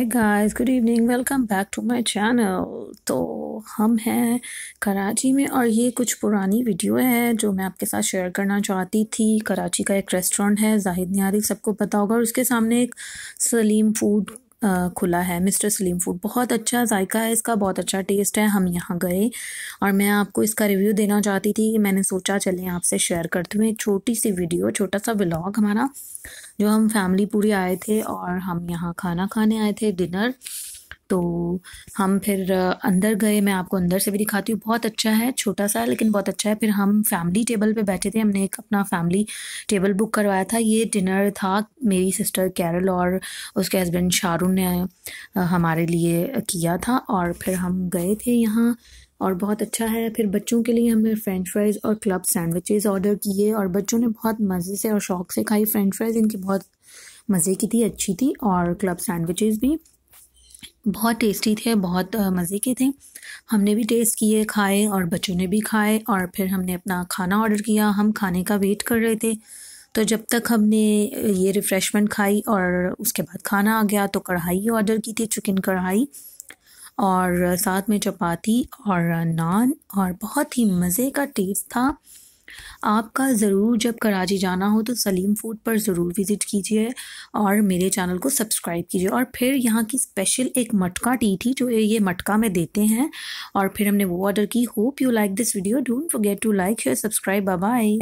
guys good evening welcome back to my channel तो हम हैं कराची में और ये कुछ पुरानी वीडियो है जो मैं आपके साथ शेयर करना चाहती थी कराची का एक रेस्टोरेंट है जाहिद नारिक सबको पता होगा और उसके सामने एक सलीम फूड खुला है मिस्टर सलीम फूड बहुत अच्छा जायका है इसका बहुत अच्छा टेस्ट है हम यहाँ गए और मैं आपको इसका रिव्यू देना चाहती थी मैंने सोचा चले आपसे शेयर करते हुए एक छोटी सी वीडियो छोटा सा ब्लॉग हमारा जो हम फैमिली पूरी आए थे और हम यहाँ खाना खाने आए थे डिनर तो हम फिर अंदर गए मैं आपको अंदर से भी दिखाती हूँ बहुत अच्छा है छोटा सा लेकिन बहुत अच्छा है फिर हम फैमिली टेबल पे बैठे थे हमने एक अपना फैमिली टेबल बुक करवाया था ये डिनर था मेरी सिस्टर कैरल और उसके हस्बैंड शाहरुख ने हमारे लिए किया था और फिर हम गए थे यहाँ और बहुत अच्छा है फिर बच्चों के लिए हमने फ्रेंच फ्राइज़ और क्लब सैंडविचेस ऑर्डर किए और बच्चों ने बहुत मज़े से और शौक़ से खाई फ्रेंच फ्राइज़ इनकी बहुत मज़े की थी अच्छी थी और क्लब सैंडविचेस भी बहुत टेस्टी थे बहुत मज़े के थे हमने भी टेस्ट किए खाए और बच्चों ने भी खाए और फिर हमने अपना खाना ऑर्डर किया हम खाने का वेट कर रहे थे तो जब तक हमने ये रिफ़्रेशमेंट खाई और उसके बाद खाना आ गया तो कढ़ाई ऑर्डर की थी चिकन कढ़ाई और साथ में चपाती और नान और बहुत ही मज़े का टेस्ट था आपका ज़रूर जब कराची जाना हो तो सलीम फूड पर ज़रूर विज़िट कीजिए और मेरे चैनल को सब्सक्राइब कीजिए और फिर यहाँ की स्पेशल एक मटका टी थी जो ये मटका में देते हैं और फिर हमने वो ऑर्डर की hope you like this video don't forget to like share subscribe bye